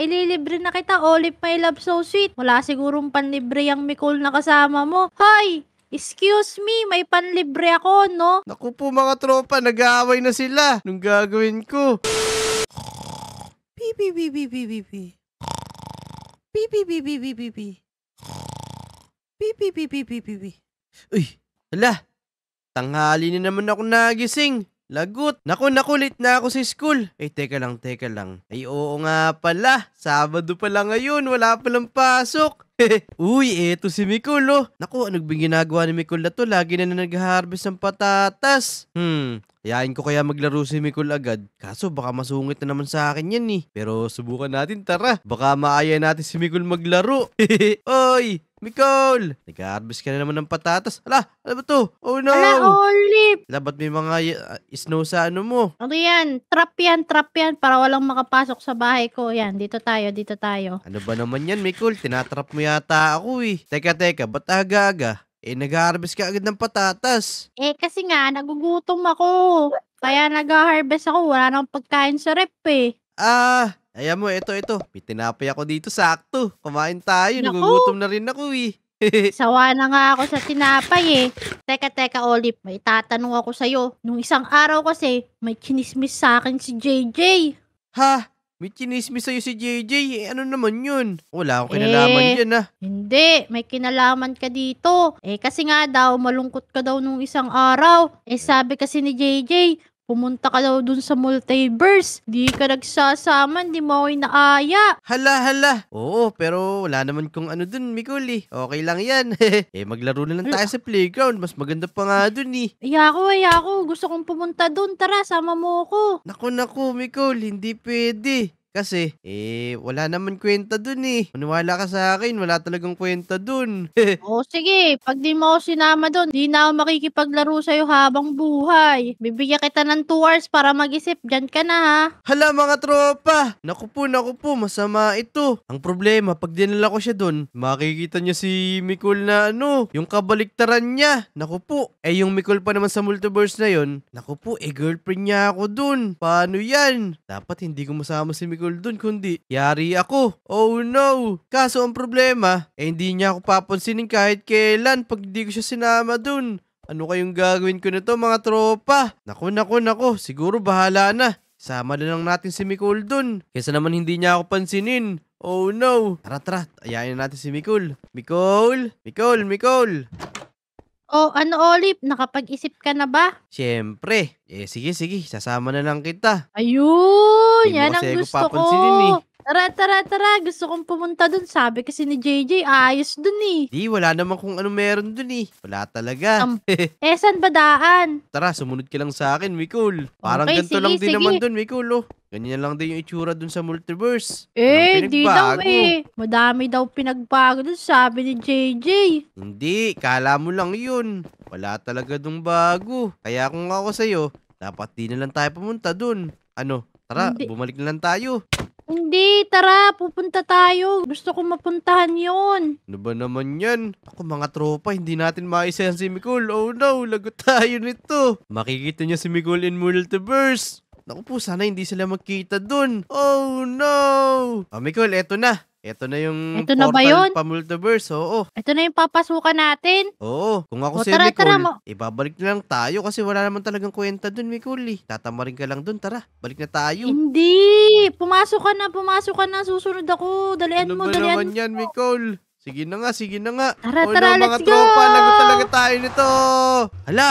ililibre na kita, Olive My Love So Sweet. Wala sigurong panlibre yung Mikol na kasama mo. Hoy! Excuse me, may panlibre ako, no? Naku po mga tropa, nag-aaway na sila. Nung gagawin ko? Pi pi pi pi pi pi pi. Pi pi pi pi pi pi pi. Pi pi pi pi pi pi pi. Uy, hala. Tanghali na naman ako nagising. Lagot. Naku, nakulit na ako sa school. Eh, teka lang, teka lang. Ay, oo nga pala. Sabado pala ngayon. Wala palang pasok. Uy, eto si Mikul, oh. Naku, ano ginagawa ni Mikul na to? Lagi na na nag-harvest ng patatas. Hmm, Kayain ko kaya maglaro si Mikol agad. Kaso baka masungit na naman sa akin yan eh. Pero subukan natin tara. Baka maaya natin si Mikol maglaro. Oy! Mikol! Nag-harvest ka na naman ng patatas. Ala! Ano ba to? Oh no! Ala, Olive! Ala, ba't may mga uh, snow sa ano mo? Ano yan? Trap yan, trap yan. Para walang makapasok sa bahay ko. Yan, dito tayo, dito tayo. Ano ba naman yan, Mikol? Tinatrap mo yata ako eh. Teka, teka. Ba't aga-aga? Eh, nag-harvest ka agad ng patatas. Eh, kasi nga, nagugutom ako. Kaya nag-harvest ako. Wala nang pagkain sa rep eh. Ah, ayan mo, ito, ito. May ako dito, sakto. Kumain tayo, Naku. nagugutom na rin ako eh. Sawa na nga ako sa tinapay eh. Teka, teka, Olip, may tatanong ako sa'yo. Nung isang araw kasi, may kinismis sa akin si JJ. Ha? May chinismis sa'yo si JJ. Eh, ano naman yun? Wala akong kinalaman eh, dyan, ah. Hindi, may kinalaman ka dito. Eh, kasi nga daw, malungkot ka daw nung isang araw. Eh, sabi kasi ni JJ, Pumunta ka daw dun sa multiverse. Di ka nagsasama, di mo ako inaaya. Hala, hala. Oo, pero wala naman kung ano dun, Mikuli. Okay lang yan. eh, maglaro na lang tayo sa playground. Mas maganda pa nga dun eh. Ayako, ayako. Gusto kong pumunta dun. Tara, sama mo ako. Naku, naku, Mikul. Hindi pwede. Kasi, eh, wala naman kwenta dun eh. Maniwala ka sa akin, wala talagang kwenta dun. o oh, sige, pag di mo ako sinama dun, di na ako makikipaglaro sa'yo habang buhay. Bibigyan kita ng 2 hours para mag-isip, dyan ka na ha. Hala mga tropa! Naku po, naku po, masama ito. Ang problema, pag dinala ko siya dun, makikita niya si Mikol na ano, yung kabaliktaran niya. Naku po, eh yung Mikol pa naman sa multiverse na yon. Naku po, eh girlfriend niya ako dun. Paano yan? Dapat hindi ko masama si Mikol Goldon kundi yari ako. Oh no! Kaso ang problema, eh hindi niya ako papansinin kahit kailan pag hindi ko siya sinama dun. Ano kayong gagawin ko nito mga tropa? Naku, naku, naku. Siguro bahala na. Sama na lang natin si Mikul dun. Kesa naman hindi niya ako pansinin. Oh no! Tara, tara. Ayayin na natin si Mikul. Mikul! Mikul! Mikul! Oh, ano Olive? Nakapag-isip ka na ba? Siyempre. Eh, sige, sige. Sasama na lang kita. Ayun! yan ang gusto ko. Eh. Tara, tara, tara. Gusto kong pumunta dun. Sabi kasi ni JJ, ayos dun eh. Di, wala naman kung ano meron dun eh. Wala talaga. Um, eh, saan ba daan? Tara, sumunod ka lang sa akin, Mikul. Parang okay, ganito sige, lang sige. din naman dun, Mikul. Oh. Ganyan lang din yung itsura dun sa multiverse. Eh, di daw eh. Madami daw pinagbago dun, sabi ni JJ. Hindi, kala mo lang yun. Wala talaga dun bago. Kaya kung ako sa'yo, dapat di na lang tayo pumunta dun. Ano, Tara, Hindi. bumalik na lang tayo. Hindi, tara, pupunta tayo. Gusto ko mapuntahan yon. Ano ba naman yan? Ako mga tropa, hindi natin maisayan si Mikul. Oh no, lagot tayo nito. Makikita niya si Mikul in Multiverse. Naku po, sana hindi sila magkita dun. Oh no! Oh, Mikul, eto na. Ito na yung Ito na ba portal yun? pa-multiverse. Oo. Ito na yung papasukan natin. Oo. Kung ako O, si tara, Nicole, tara, mo- ibabalik na lang tayo kasi wala naman talagang kwenta dun, Nicole. eh. Tatama rin ka lang dun. Tara, balik na tayo. Hindi! Pumasok ka na, pumasok ka na. Susunod ako. Dalian ano mo, ba dalian. naman yan, Nicole? Sige na nga, sige na nga. Tara, ano, tara, mga let's go! tropa, talaga tayo nito. Hala,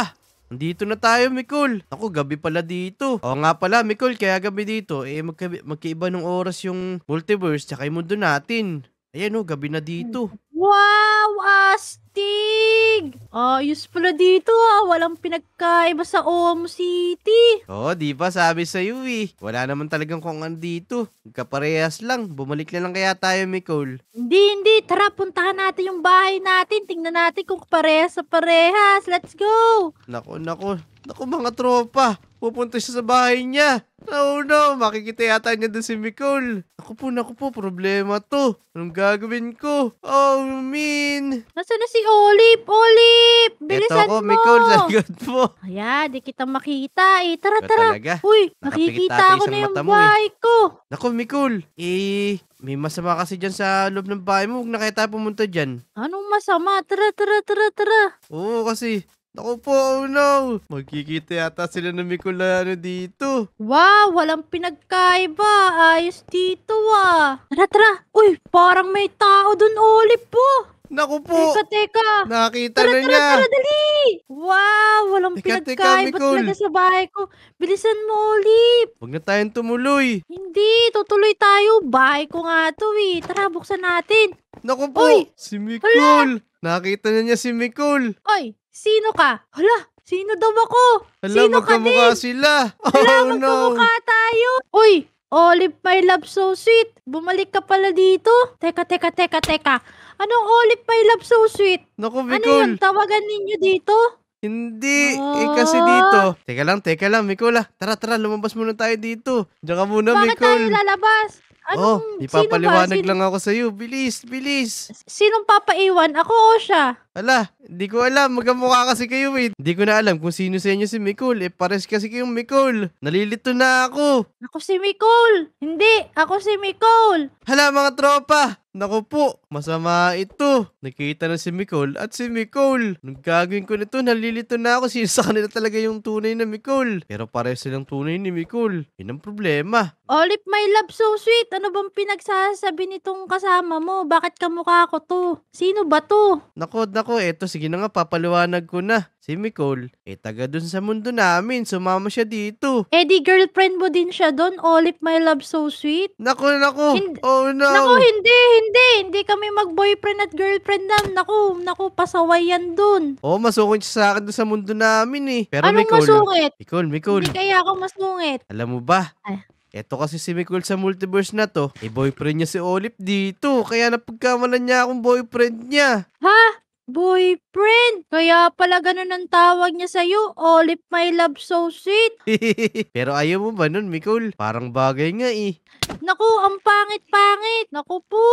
dito na tayo, Mikol. Ako, gabi pala dito. O nga pala, Mikol, kaya gabi dito. Eh, magka- magkaiba ng oras yung multiverse tsaka yung mundo natin. Ayan o, oh, gabi na dito. Wow, astig! Ayos pala dito ah, walang pinagkaiba sa Om City. Oo, oh, di ba sabi sa iyo eh. Wala naman talagang kung ano dito. Kaparehas lang, bumalik na lang kaya tayo, Nicole. Hindi, hindi. Tara, puntahan natin yung bahay natin. Tingnan natin kung parehas sa parehas. Let's go! Nako, nako. Nako mga tropa, Pupunta siya sa bahay niya. Oh no, makikita yata niya doon si Nicole. Ako po, naku po, problema to. Anong gagawin ko? Oh, mean. Nasaan na si Olip? Olip! Bilisan Eto ko, mo! Nicole, sa likod po. Ayan, di kita makita eh. Tara, tara. talaga. Uy, Nakapikit nakikita ata na yung mata eh. ko. Naku, Nicole. Eh, may masama kasi dyan sa loob ng bahay mo. Huwag na kaya tayo pumunta dyan. Anong masama? Tara, tara, tara, tara. Oo, kasi ako po, oh no! Magkikita yata sila ng Mikulano dito. Wow, walang pinagkaiba. Ayos dito ah. Tara, tara. Uy, parang may tao dun, Olive po. Oh. Naku po. Teka, teka. Nakita tara, na tara, niya. Tara, tara, dali. Wow, walang teka, pinagkaiba teka, talaga sa bahay ko. Bilisan mo, Olive. Huwag na tayong tumuloy. Hindi, tutuloy tayo. Bahay ko nga to eh. Tara, buksan natin. Naku po, Uy, si Mikul. Hala. Nakita na niya si Mikul. Oy, Sino ka? Hala, sino daw ako? Hala, sino ka din? sila. Oh, Hala, magkamukha no. tayo. Uy, Olive, my love, so sweet. Bumalik ka pala dito. Teka, teka, teka, teka. Anong Olive, my love, so sweet? Naku, Bicol. Ano yun? Tawagan ninyo dito? Hindi. Oh. Eh, ah. kasi dito. Teka lang, teka lang, Mikola. Ah. Tara, tara, lumabas muna tayo dito. Diyan ka muna, Bakit Mikol. Bakit tayo lalabas? Anong, oh, ipapaliwanag lang ako sa iyo. Bilis, bilis. Sinong papaiwan? Ako o siya? Ala, hindi ko alam. Magkamukha kasi kayo eh. Hindi ko na alam kung sino sa inyo si Mikol. Eh, pares kasi kayong Mikol. Nalilito na ako. Ako si Mikol. Hindi, ako si Mikol. Hala mga tropa, Nako po, masama ito. Nakita na si Micole at si Micole. Nung gagawin ko nito, nalilito na ako. Sino sa kanila talaga yung tunay na Micole. Pero pareho silang tunay ni Micole. Yun ang problema. Olip, my love, so sweet. Ano bang pinagsasabi nitong kasama mo? Bakit kamukha ko to? Sino ba to? Nako, nako, eto. Sige na nga, papaliwanag ko na. Si Nicole, eh taga dun sa mundo namin, sumama siya dito. Eh di girlfriend mo din siya doon, Olive My Love So Sweet. Naku, naku, Hin- oh no. Naku, hindi, hindi, hindi kami mag-boyfriend at girlfriend naman. Naku, naku, pasaway yan doon. Oh, masungit siya sa akin dun sa mundo namin eh. Pero Anong Nicole, masungit? Nicole, Nicole, Hindi kaya ako masungit. alam mo ba? Ah. Eto kasi si Nicole sa multiverse na to, eh boyfriend niya si Olive dito, kaya napagkamalan niya akong boyfriend niya. Ha? Boyfriend, kaya pala ganun ang tawag niya sa'yo. Olive, my love, so sweet. Pero ayaw mo ba nun, Nicole? Parang bagay nga eh. Naku, ang pangit-pangit. Naku po.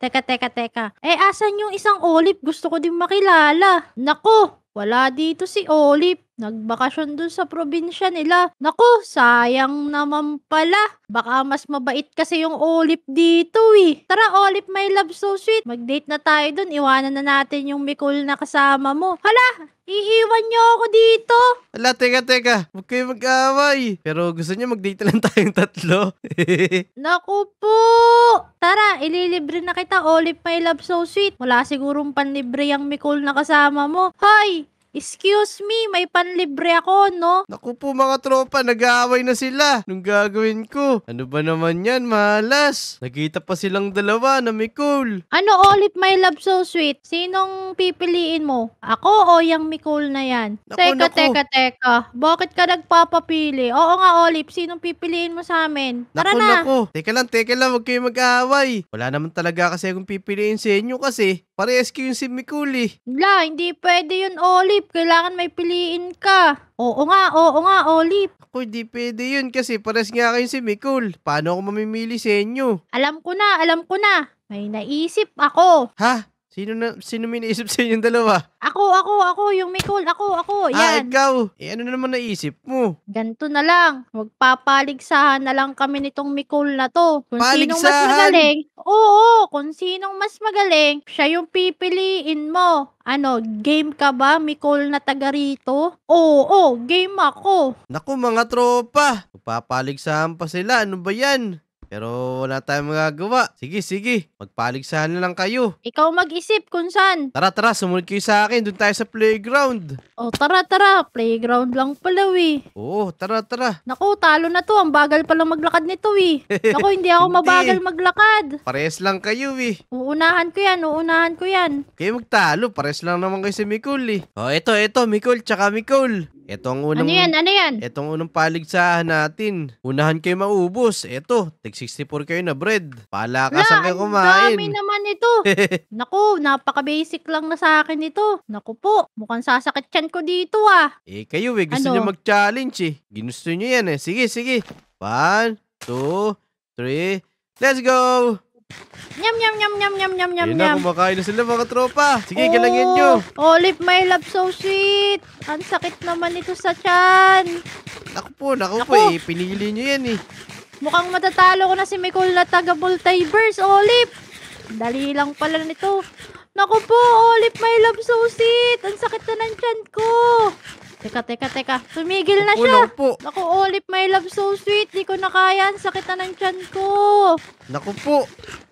Teka, teka, teka. Eh, asan yung isang Olive? Gusto ko din makilala. Naku, wala dito si Olip. Nagbakasyon dun sa probinsya nila. Naku, sayang naman pala. Baka mas mabait kasi yung Olip dito eh. Tara Olip, my love so sweet. Magdate na tayo dun. Iwanan na natin yung Mikul na kasama mo. Hala, Iiwan niyo ako dito. Ala, teka, teka. Huwag kayo mag-away. Pero gusto niyo mag-date lang tayong tatlo. Naku po. Tara, ililibre na kita. Olive, my love, so sweet. Wala sigurong panlibre yung Nicole na kasama mo. Hoy, Excuse me, may panlibre ako, no? Naku po mga tropa, nag-aaway na sila. Nung gagawin ko? Ano ba naman yan, malas? Nagkita pa silang dalawa na Nicole. Ano ulit, my love so sweet? Sinong pipiliin mo? Ako o yung Nicole na yan? Naku, teka, naku. teka, teka. Bakit ka nagpapapili? Oo nga, Olip, sinong pipiliin mo sa amin? Tara naku, na. Naku, Teka lang, teka lang, huwag kayo mag-aaway. Wala naman talaga kasi akong pipiliin sa inyo kasi Parehas ko yung si Mikuli. La, hindi pwede yun, Olive. Kailangan may piliin ka. Oo nga, oo nga, Olive. Ako, hindi pwede yun kasi parehas nga kayo si Mikul. Paano ako mamimili sa inyo? Alam ko na, alam ko na. May naisip ako. Ha? Sino na, sino may naisip sa inyong dalawa? Ako, ako, ako, yung may call. Ako, ako, ah, yan. Ah, ikaw. Eh, ano na naman naisip mo? Ganto na lang. Magpapaligsahan na lang kami nitong Mikol na to. Kung paligsahan. sinong mas magaling. Oo, kung sinong mas magaling, siya yung pipiliin mo. Ano, game ka ba, Mikol na taga rito? Oo, oo, game ako. Naku, mga tropa. Papaligsahan pa sila. Ano ba yan? Pero wala tayong magagawa. Sige, sige. Magpaligsahan na lang kayo. Ikaw mag-isip kung saan. Tara, tara. Sumunod kayo sa akin. Doon tayo sa playground. Oh, tara, tara. Playground lang pala, we. Oo, oh, tara, tara. Naku, talo na to. Ang bagal palang maglakad nito, we. Naku, hindi ako mabagal maglakad. Pares lang kayo, we. Uunahan ko yan, uunahan ko yan. Kayo magtalo. Pares lang naman kayo si Mikul, eh. Oh, ito, ito. Mikul, tsaka Mikul. Ito ang ano unang... Ano yan? Ano yan? Ito ang unang paligsahan natin. Unahan kayo maubos. Ito, tig 64 kayo na bread. Palakasan kayo kumain. dami naman ito. Naku, napaka-basic lang na sa akin ito. Naku po, mukhang sasakit yan ko dito ah. Eh kayo eh, gusto ano? nyo mag-challenge eh. Ginusto nyo yan eh. Sige, sige. One, two, three, let's go! Nyam, nyam, nyam, nyam, nyam, nyam, nyam, Yun na, nyam. kumakain na sila mga tropa. Sige, galangin nyo. Olive, my love, so sweet. Ang sakit naman ito sa tiyan. Ako po, naku, po eh. Pinili nyo yan eh. Mukhang matatalo ko na si Nicole na taga multiverse, Olive. Dali lang pala nito. Naku po, Olive, my love, so sweet. Ang sakit na ng tiyan ko. Teka, teka, teka. Tumigil na siya. Ulo po. Naku, Olip, my love, so sweet. Di ko na kaya. sakit na ng tiyan ko. Naku po.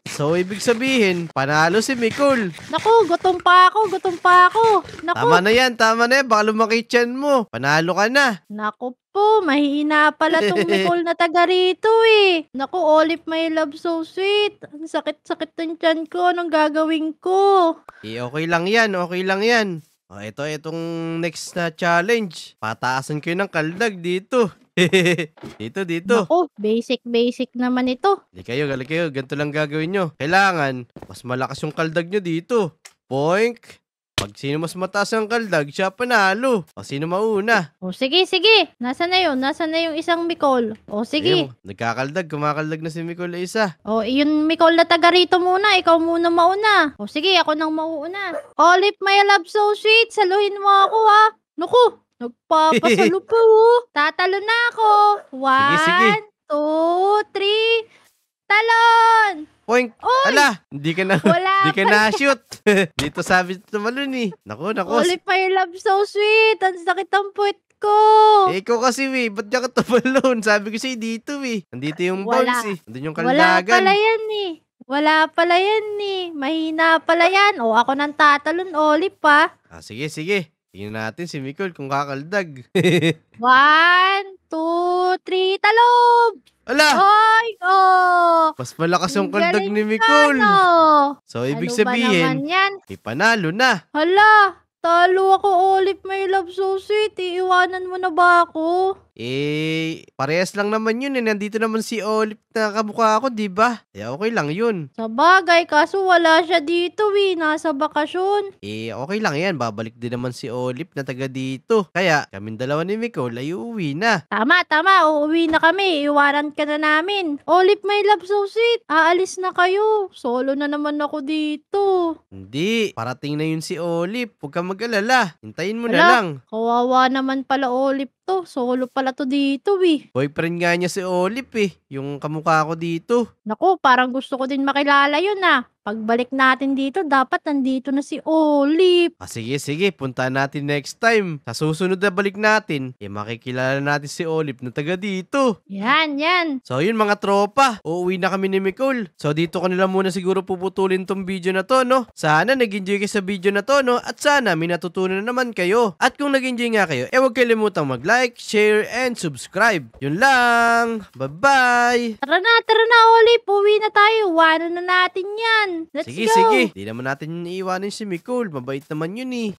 So, ibig sabihin, panalo si Mikol. Naku, gutom pa ako, gutom pa ako. Naku. Tama na yan, tama na yan. Baka lumaki tiyan mo. Panalo ka na. Naku po, mahina pala tong Nicole na taga rito eh. Naku, Olive, my love, so sweet. Ang sakit-sakit ng tiyan ko. Anong gagawin ko? Eh, okay lang yan, okay lang yan. O, oh, ito, itong next na challenge. Pataasan kayo ng kaldag dito. dito, dito. Ako, basic, basic naman ito. Hindi kayo, galing kayo. Ganito lang gagawin nyo. Kailangan, mas malakas yung kaldag nyo dito. Boink. Pag sino mas mataas ang kaldag, siya panalo. O sino mauna? O sige, sige. Nasa na yun? Nasa na yung isang Mikol? O sige. Ayun, nagkakaldag. Kumakaldag na si Mikol isa. O yun Mikol na taga rito muna. Ikaw muna mauna. O sige, ako nang mauuna. Olive, my love so sweet. Saluhin mo ako ha. Naku, nagpapasalo pa oh. Tatalo na ako. One, sige, sige. two, three. Talon! Oink! Oy! Ala, hindi ka na, Wala hindi ka na shoot. Dito sabi tumalon eh. Naku, naku. Holy Fire Love, so sweet. Ang sakit ang puwit ko. Eh, ikaw kasi, we. Eh. Ba't di ako tumalon? Sabi ko sa'yo dito, we. Eh. Nandito yung Wala. bounce, eh. Nandun yung kaldagan. Wala pala yan, eh. Wala pala yan, eh. Mahina pala yan. O, ako nang tatalon, Oli pa. Ah, sige, sige. Tingnan natin si Mikol kung kakaldag. One, two, three, talob! Ala! Ay, oh! Mas malakas yung kaldag ni Mikul. So, ano ibig ano sabihin, ipanalo na. Hala, talo ako, ulit, my love, so sweet. Eh iwanan mo na ba ako? Eh, parehas lang naman yun eh. Nandito naman si Olive na kamukha ako, di ba? Eh, okay lang yun. Sa bagay, kaso wala siya dito eh. Nasa bakasyon. Eh, okay lang yan. Babalik din naman si Olive na taga dito. Kaya, kaming dalawa ni Nicole ay uuwi na. Tama, tama. Uuwi na kami. Iwanan ka na namin. Olive, my love, so sweet. Aalis na kayo. Solo na naman ako dito. Hindi. Parating na yun si Olive. Huwag kang mag-alala. Hintayin mo Hala, na lang. Kawawa naman pala, oh, to, solo pala to dito wi. Eh. Boyfriend nga niya si Olip eh, yung kamukha ko dito. Naku, parang gusto ko din makilala yun ah. Pagbalik natin dito, dapat nandito na si Olip. Ah, sige, sige. Punta natin next time. Sa susunod na balik natin, eh makikilala natin si Olip na taga dito. Yan, yan. So yun mga tropa, uuwi na kami ni Nicole. So dito ko nila muna siguro puputulin tong video na to, no? Sana nag-enjoy kayo sa video na to, no? At sana may natutunan naman kayo. At kung nag-enjoy nga kayo, eh huwag kalimutang mag like, share, and subscribe. Yun lang. Bye-bye. Tara na, tara na, Oli. Puwi na tayo. Iwanan na natin yan. Let's sige, go. Sige, sige. Hindi naman natin iiwanin si Nicole. Mabait naman yun eh.